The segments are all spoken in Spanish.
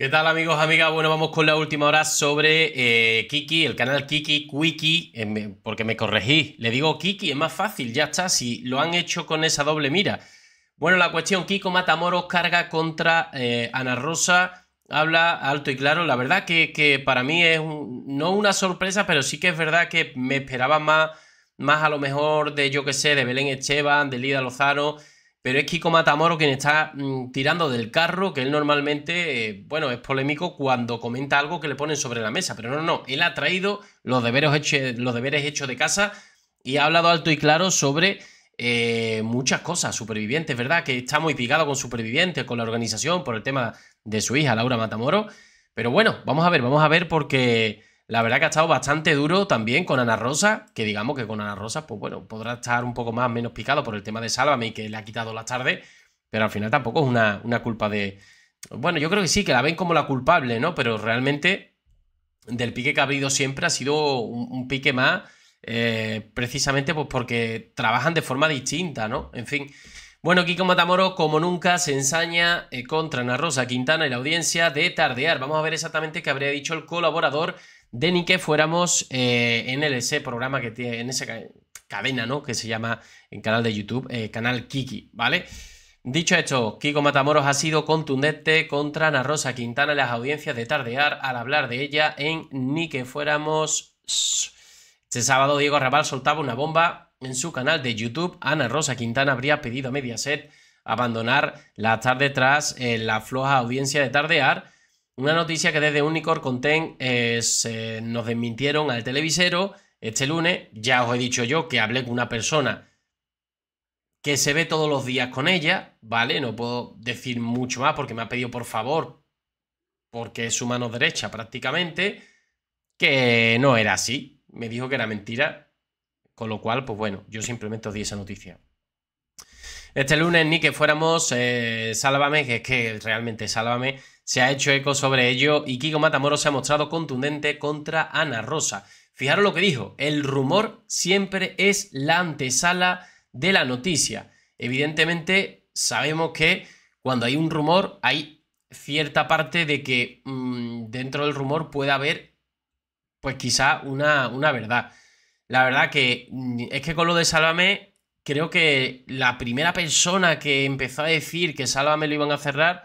¿Qué tal amigos, amigas? Bueno, vamos con la última hora sobre eh, Kiki, el canal Kiki, Quiki, em, eh, porque me corregí, le digo Kiki, es más fácil, ya está, si lo han hecho con esa doble mira. Bueno, la cuestión, Kiko Matamoros carga contra eh, Ana Rosa, habla alto y claro, la verdad que, para mí es no una sorpresa, pero sí que es verdad que me esperaba más, más a lo mejor de, yo qué sé, de Belén Esteban, de Lida Lozano pero es Kiko Matamoro quien está mm, tirando del carro, que él normalmente, eh, bueno, es polémico cuando comenta algo que le ponen sobre la mesa, pero no, no, él ha traído los deberes, hechos, los deberes hechos de casa y ha hablado alto y claro sobre eh, muchas cosas, supervivientes, ¿verdad? Que está muy picado con supervivientes, con la organización, por el tema de su hija, Laura Matamoro. Pero bueno, vamos a ver, vamos a ver porque la verdad que ha estado bastante duro también con Ana Rosa, que digamos que con Ana Rosa, pues bueno, podrá estar un poco más menos picado por el tema de Sálvame y que le ha quitado la tarde, pero al final tampoco es una, culpa de... Bueno, yo creo que sí, que la ven como la culpable, ¿no? Pero realmente del pique que ha habido siempre ha sido un, pique más eh, precisamente pues porque trabajan de forma distinta, ¿no? En fin. Bueno, Kiko Matamoros, como nunca, se ensaña eh, contra Ana Rosa Quintana y la audiencia de Tardear. Vamos a ver exactamente qué habría dicho el colaborador de ni que fuéramos eh, en en ese programa que tiene, en esa cadena, ¿no? Que se llama en canal de YouTube, eh, canal Kiki, ¿vale? Dicho esto, Kiko Matamoros ha sido contundente contra Ana Rosa Quintana en las audiencias de Tardear al hablar de ella en Ni que fuéramos. Este sábado Diego Rabal soltaba una bomba en su canal de YouTube. Ana Rosa Quintana habría pedido a Mediaset abandonar la tarde tras En eh, la floja audiencia de Tardear una noticia que desde Unicorn Content eh, se nos desmintieron al televisero este lunes. Ya os he dicho yo que hablé con una persona que se ve todos los días con ella, ¿vale? No puedo decir mucho más porque me ha pedido por favor, porque es su mano derecha prácticamente, que no era así. Me dijo que era mentira. Con lo cual, pues bueno, yo simplemente os di esa noticia. Este lunes ni que fuéramos eh, Sálvame, que es que realmente Sálvame se ha hecho eco sobre ello y Kiko Matamoros se ha mostrado contundente contra Ana Rosa. Fijaros lo que dijo, el rumor siempre es la antesala de la noticia. Evidentemente sabemos que cuando hay un rumor hay cierta parte de que mm, dentro del rumor puede haber pues quizá una, una verdad. La verdad que mm, es que con lo de Sálvame creo que la primera persona que empezó a decir que Sálvame lo iban a cerrar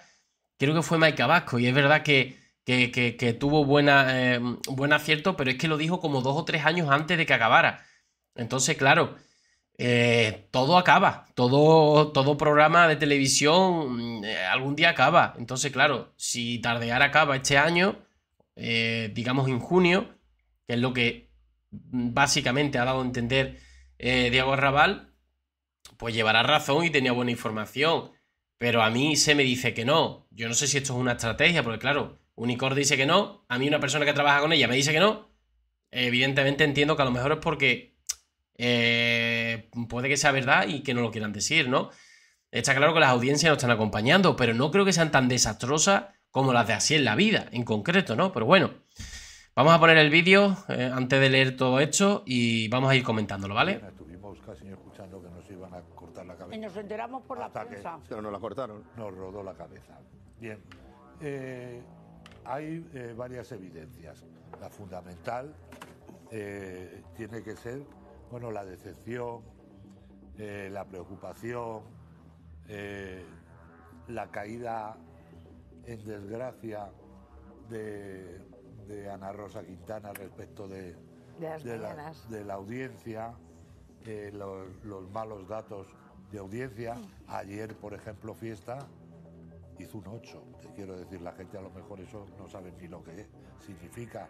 creo que fue Mike Abasco y es verdad que, tuvo buena, eh, buen acierto, pero es que lo dijo como dos o tres años antes de que acabara. Entonces, claro, eh, todo acaba, todo, todo programa de televisión mm, eh, algún día acaba. Entonces, claro, si Tardear acaba este año, digamos en junio, que es lo que básicamente ha dado a entender Diego Arrabal, pues llevará razón y tenía buena información. Pero a mí se me dice que no. Yo no sé si esto es una estrategia, porque claro, Unicor dice que no, a mí una persona que trabaja con ella me dice que no. Evidentemente entiendo que a lo mejor es porque eh, puede que sea verdad y que no lo quieran decir, ¿no? Está claro que las audiencias nos están acompañando, pero no creo que sean tan desastrosas como las de así en la vida, en concreto, ¿no? Pero bueno, vamos a poner el vídeo eh, antes de leer todo esto y vamos a ir comentándolo, ¿vale? que a cortar la cabeza. Y nos enteramos por la prensa. Pero nos la cortaron. Nos rodó la cabeza. Bien. Eh, hay eh, varias evidencias. La fundamental eh, tiene que ser, bueno, la decepción, la preocupación, la caída en desgracia de, Ana Rosa Quintana respecto de, de, de la audiencia. Eh, los, malos datos de audiencia. Ayer, por ejemplo, Fiesta hizo un 8. Te quiero decir, la gente a lo mejor eso no sabe ni lo que significa,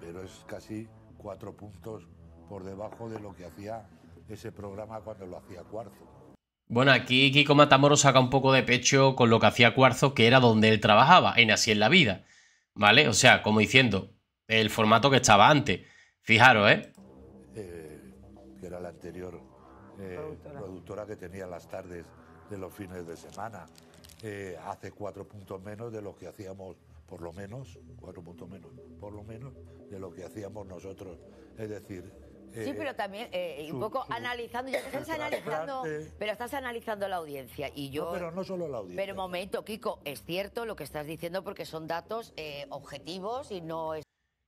pero es casi cuatro puntos por debajo de lo que hacía ese programa cuando lo hacía Cuarzo. Bueno, aquí Kiko Matamoros saca un poco de pecho con lo que hacía Cuarzo, que era donde él trabajaba, en Así en la Vida. ¿Vale? O sea, como diciendo, el formato que estaba antes. Fijaros, ¿eh? era la anterior eh, productora. que tenía las tardes de los fines de semana. Eh, hace cuatro puntos menos de lo que hacíamos, por lo menos, cuatro puntos menos, por lo menos, de lo que hacíamos nosotros. Es decir, Sí, eh, pero también un poco analizando, ya estás analizando, pero estás analizando la audiencia y yo. pero no solo la audiencia. Pero momento, Kiko, es cierto lo que estás diciendo porque son datos objetivos y no es.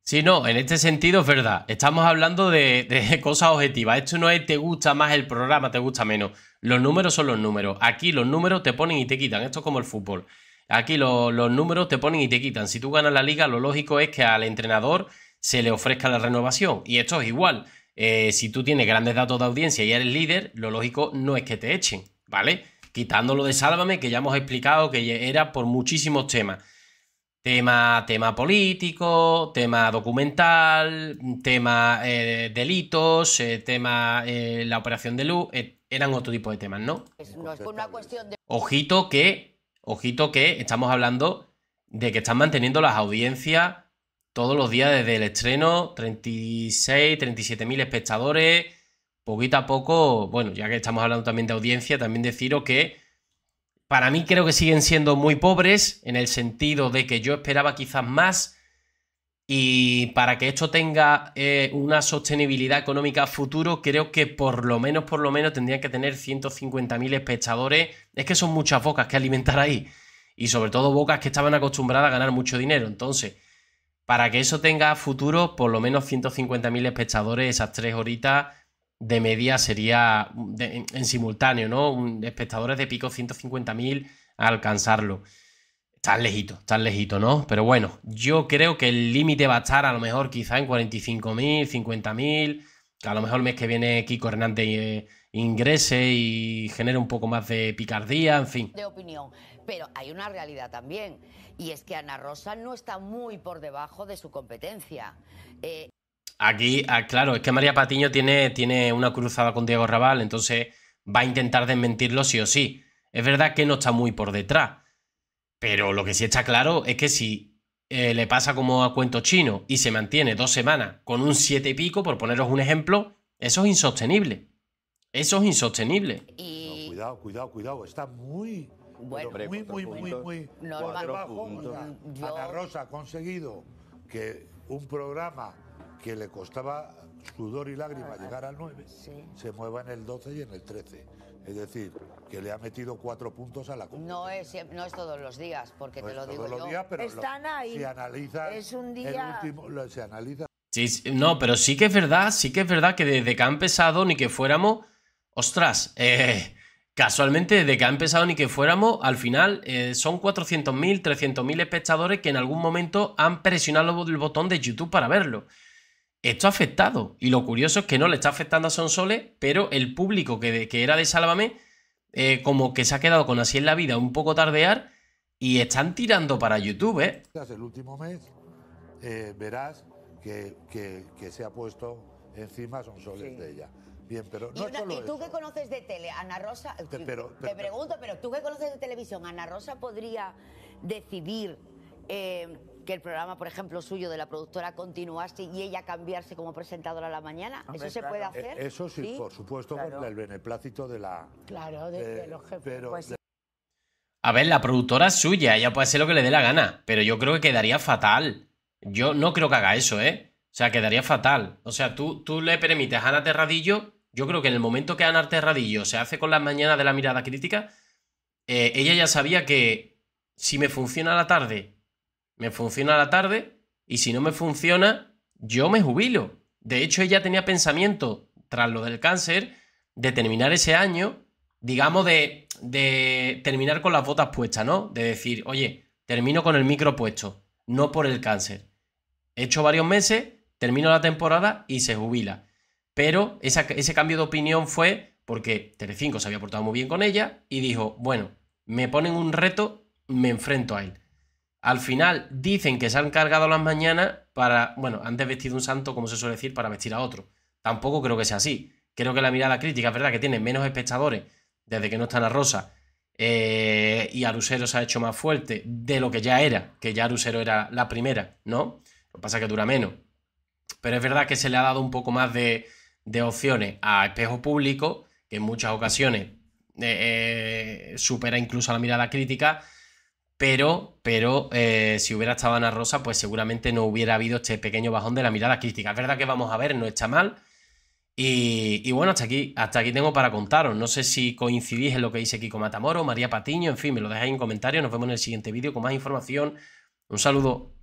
Sí, no, en este sentido es verdad. Estamos hablando de, cosas objetivas. Esto no es te gusta más el programa, te gusta menos. Los números son los números. Aquí los números te ponen y te quitan. Esto es como el fútbol. Aquí los números te ponen y te quitan. Si tú ganas la liga, lo lógico es que al entrenador se le ofrezca la renovación. Y esto es igual. Eh, si tú tienes grandes datos de audiencia y eres líder, lo lógico no es que te echen, ¿vale? Quitándolo de Sálvame, que ya hemos explicado que era por muchísimos temas Tema, político, tema documental, tema eh, delitos, eh, tema eh, la operación de luz, eran otro tipo de temas, ¿no? no es una cuestión de... Ojito que, ojito que estamos hablando de que están manteniendo las audiencias todos los días desde el estreno, 36, 37 mil espectadores, poquito a poco, bueno, ya que estamos hablando también de audiencia, también deciros que para mí creo que siguen siendo muy pobres en el sentido de que yo esperaba quizás más y para que esto tenga eh, una sostenibilidad económica a futuro creo que por lo menos, por lo menos tendrían que tener 150.000 espectadores. Es que son muchas bocas que alimentar ahí y sobre todo bocas que estaban acostumbradas a ganar mucho dinero. Entonces, para que eso tenga futuro por lo menos 150.000 espectadores esas tres horitas de media sería mm, en, simultáneo, ¿no? Un, espectadores de pico 150.000 a alcanzarlo. Están lejito, están lejito, ¿no? Pero bueno, yo creo que el límite va a estar a lo mejor quizá en 45.000, 50.000. A lo mejor el mes que viene Kiko Hernández eh, ingrese y genere un poco más de picardía, en fin. De opinión. Pero hay una realidad también, y es que Ana Rosa no está muy por debajo de su competencia. Eh, Aquí, ah, claro, es que María Patiño tiene, tiene una cruzada con Diego Raval, entonces va a intentar desmentirlo sí o sí. Es verdad que no está muy por detrás, pero lo que sí está claro es que si eh, le pasa como a cuento chino y se mantiene dos semanas con un siete y pico, por poneros un ejemplo, eso es insostenible. Eso es insostenible. Y... cuidado, cuidado, cuidado, está muy... Bueno, muy, muy, muy, muy, Rosa ha conseguido que un programa que le costaba sudor y lágrima llegar al 9, se mueva en el 12 y en el 13. Es decir, que le ha metido cuatro puntos a la No es, no es todos los días, porque te lo digo yo. Están ahí. Se analiza. Es un día. no, pero sí que es verdad, sí que es verdad que desde que ha empezado, ni que fuéramos. Ostras, eh, casualmente desde que ha empezado, ni que fuéramos, al final eh, son 400.000, 300.000 espectadores que en algún momento han presionado el botón de YouTube para verlo esto ha afectado. Y lo curioso es que no le está afectando a Sonsoles, pero el público que, era de Sálvame, eh, como que se ha quedado con así en la vida, un poco tardear, y están tirando para YouTube. ¿eh? El último mes eh, verás que, se ha puesto encima Sonsoles de ella. Bien, pero no y, tú que conoces de tele, Ana Rosa, te, pregunto, pero tú que conoces de televisión, Ana Rosa podría decidir eh, que el programa, por ejemplo, suyo de la productora continuase y ella cambiarse como presentadora a la mañana? ¿Eso se puede hacer? Eh, eso sí, por supuesto, con el beneplácito de la... Claro, de, los jefes. Pues a ver, la productora es suya, ella puede hacer lo que le dé la gana, pero yo creo que quedaría fatal. Yo no creo que haga eso, ¿eh? O sea, quedaría fatal. O sea, tú, tú le permites a Ana Terradillo, yo creo que en el momento que Ana Terradillo se hace con las mañanas de la mirada crítica, eh, ella ya sabía que si me funciona a la tarde me funciona la tarde y si no me funciona, yo me jubilo. De hecho, ella tenía pensamiento, tras lo del cáncer, de terminar ese año, digamos, de, terminar con las botas puestas, ¿no? De decir, oye, termino con el micro puesto, no por el cáncer. He hecho varios meses, termino la temporada y se jubila. Pero ese cambio de opinión fue porque Telecinco se había portado muy bien con ella y dijo, bueno, me ponen un reto, me enfrento a él. Al final dicen que se han cargado las mañanas para, bueno, antes vestido un santo, como se suele decir, para vestir a otro. Tampoco creo que sea así. Creo que la mirada crítica, es verdad que tiene menos espectadores desde que no está la Rosa eh, y Arusero se ha hecho más fuerte de lo que ya era, que ya Arusero era la primera, ¿no? Lo que pasa es que dura menos. Pero es verdad que se le ha dado un poco más de, opciones a Espejo Público, que en muchas ocasiones eh, eh, supera incluso a la mirada crítica pero, pero eh, si hubiera estado Ana Rosa, pues seguramente no hubiera habido este pequeño bajón de la mirada crítica. Es verdad que vamos a ver, no está mal. Y, bueno, hasta aquí, hasta aquí tengo para contaros. No sé si coincidís en lo que dice Kiko Matamoro, María Patiño, en fin, me lo dejáis en comentarios. Nos vemos en el siguiente vídeo con más información. Un saludo.